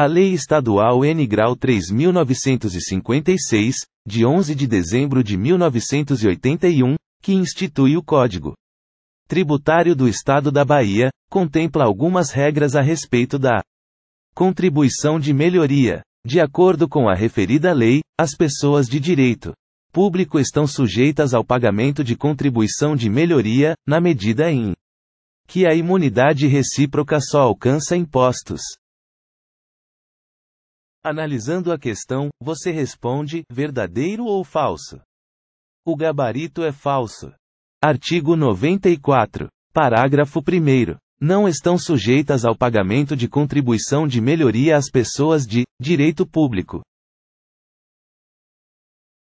A Lei Estadual N. Grau 3956, de 11 de dezembro de 1981, que institui o Código Tributário do Estado da Bahia, contempla algumas regras a respeito da contribuição de melhoria. De acordo com a referida lei, as pessoas de direito público estão sujeitas ao pagamento de contribuição de melhoria, na medida em que a imunidade recíproca só alcança impostos Analisando a questão, você responde: verdadeiro ou falso? O gabarito é falso. Artigo 94. Parágrafo 1. Não estão sujeitas ao pagamento de contribuição de melhoria as pessoas de direito público,